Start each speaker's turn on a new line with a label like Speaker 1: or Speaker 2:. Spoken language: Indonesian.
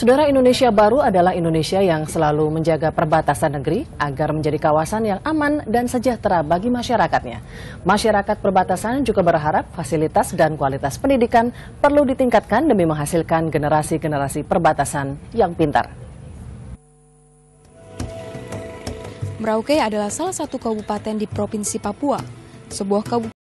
Speaker 1: Saudara Indonesia baru adalah Indonesia yang selalu menjaga perbatasan negeri agar menjadi kawasan yang aman dan sejahtera bagi masyarakatnya. Masyarakat perbatasan juga berharap fasilitas dan kualitas pendidikan perlu ditingkatkan demi menghasilkan generasi-generasi perbatasan yang pintar.
Speaker 2: Merauke adalah salah satu kabupaten di Provinsi Papua. Sebuah kabupaten